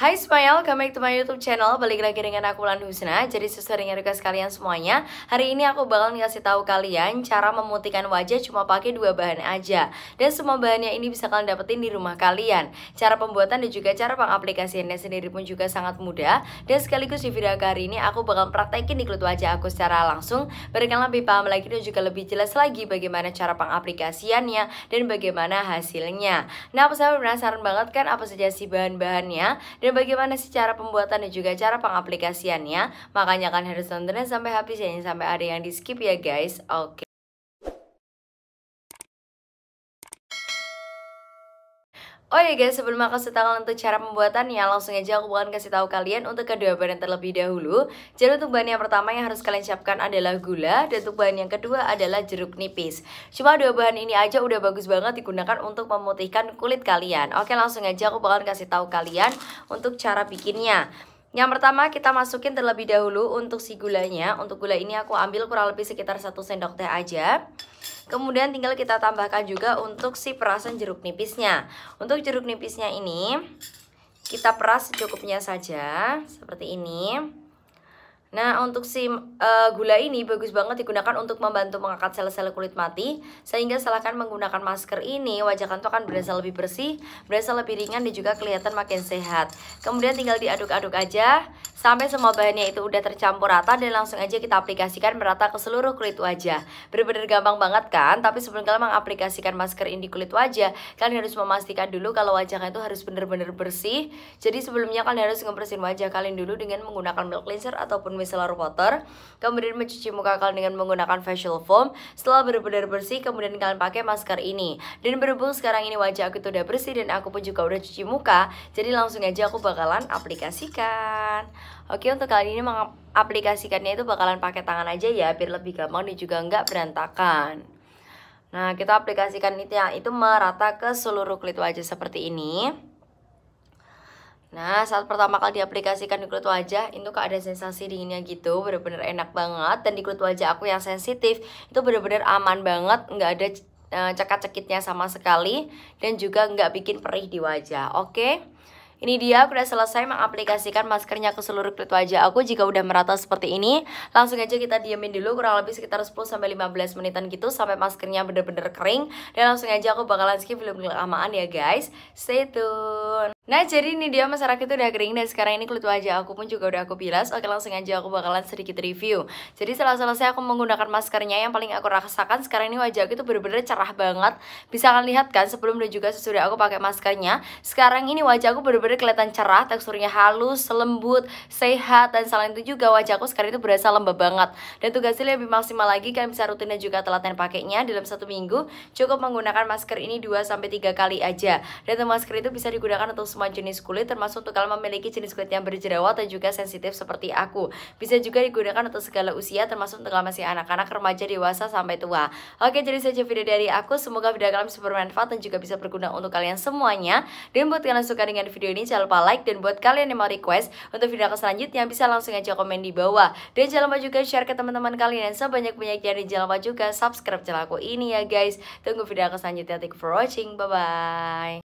Hai Smile, kembali ke to my YouTube channel. Balik lagi dengan aku Lan Husna. Jadi sesuai dengan request kalian semuanya, hari ini aku bakal ngasih tahu kalian cara memutihkan wajah cuma pakai dua bahan aja. Dan semua bahannya ini bisa kalian dapetin di rumah kalian. Cara pembuatan dan juga cara pengaplikasiannya sendiri pun juga sangat mudah. Dan sekaligus di video kali ini aku bakal praktekin di kulit wajah aku secara langsung. Berikan lebih paham lagi dan juga lebih jelas lagi bagaimana cara pengaplikasiannya dan bagaimana hasilnya. Nah, apa aku penasaran banget kan apa saja sih bahan-bahannya dan bagaimana sih cara pembuatan dan juga cara pengaplikasiannya. Makanya kalian harus nontonnya sampai habis ya, sampai ada yang di skip ya guys. Oke. Okay. Oh iya guys, sebelum aku kasih tahu untuk cara pembuatannya, langsung aja aku bakalan kasih tahu kalian untuk kedua bahan terlebih dahulu. Jadi untuk bahan yang pertama yang harus kalian siapkan adalah gula dan untuk bahan yang kedua adalah jeruk nipis. Cuma dua bahan ini aja udah bagus banget digunakan untuk memutihkan kulit kalian. Oke, langsung aja aku bakalan kasih tahu kalian untuk cara bikinnya. Yang pertama kita masukin terlebih dahulu untuk si gulanya Untuk gula ini aku ambil kurang lebih sekitar 1 sendok teh aja Kemudian tinggal kita tambahkan juga untuk si perasan jeruk nipisnya Untuk jeruk nipisnya ini kita peras secukupnya saja Seperti ini Nah, untuk si uh, gula ini bagus banget digunakan untuk membantu mengangkat sel-sel kulit mati sehingga silahkan menggunakan masker ini wajah kantor akan berasa lebih bersih, berasa lebih ringan dan juga kelihatan makin sehat. Kemudian tinggal diaduk-aduk aja sampai semua bahannya itu udah tercampur rata dan langsung aja kita aplikasikan merata ke seluruh kulit wajah. Bener-bener gampang banget kan? Tapi sebelum kalian mengaplikasikan masker ini di kulit wajah, kalian harus memastikan dulu kalau wajahnya itu harus bener-bener bersih. Jadi sebelumnya kalian harus ngebersihin wajah kalian dulu dengan menggunakan milk cleanser ataupun micellar water kemudian mencuci muka kalian dengan menggunakan facial foam setelah benar-benar bersih kemudian kalian pakai masker ini dan berhubung sekarang ini wajah aku itu udah bersih dan aku pun juga udah cuci muka jadi langsung aja aku bakalan aplikasikan oke untuk kali ini mengaplikasikannya itu bakalan pakai tangan aja ya biar lebih gampang dan juga nggak berantakan Nah, kita aplikasikan itu yang itu merata ke seluruh kulit wajah seperti ini. Nah, saat pertama kali diaplikasikan di kulit wajah, itu kak ada sensasi dinginnya gitu, bener-bener enak banget. Dan di kulit wajah aku yang sensitif, itu bener-bener aman banget, nggak ada eh, cekat-cekitnya sama sekali. Dan juga nggak bikin perih di wajah, oke? Okay? Ini dia aku udah selesai mengaplikasikan maskernya ke seluruh kulit wajah aku Jika udah merata seperti ini Langsung aja kita diamin dulu kurang lebih sekitar 10-15 menitan gitu Sampai maskernya bener-bener kering Dan langsung aja aku bakalan skip film kelamaan ya guys Stay tune Nah jadi ini dia masyarakat itu udah kering dan sekarang ini kulit wajah aku pun juga udah aku bilas Oke langsung aja aku bakalan sedikit review Jadi setelah selesai aku menggunakan maskernya yang paling aku rasakan Sekarang ini wajah aku itu bener-bener cerah banget Bisa kalian lihat kan sebelum dan juga sesudah aku pakai maskernya Sekarang ini wajah aku bener-bener kelihatan cerah Teksturnya halus, lembut, sehat Dan selain itu juga wajahku sekarang itu berasa lembab banget Dan tugasnya lebih maksimal lagi Kalian bisa rutin dan juga telaten pakainya Dalam satu minggu cukup menggunakan masker ini 2-3 kali aja Dan masker itu bisa digunakan untuk semua semua jenis kulit termasuk untuk kalian memiliki jenis kulit yang berjerawat dan juga sensitif seperti aku. Bisa juga digunakan untuk segala usia termasuk untuk kalian masih anak-anak, remaja, dewasa sampai tua. Oke, jadi saja video dari aku. Semoga video kalian bisa bermanfaat dan juga bisa berguna untuk kalian semuanya. Dan buat kalian suka dengan video ini jangan lupa like dan buat kalian yang mau request untuk video aku selanjutnya bisa langsung aja komen di bawah. Dan jangan lupa juga share ke teman-teman kalian sebanyak-banyaknya dan jangan lupa juga subscribe channel aku ini ya guys. Tunggu video aku selanjutnya. Thank you for watching. Bye bye.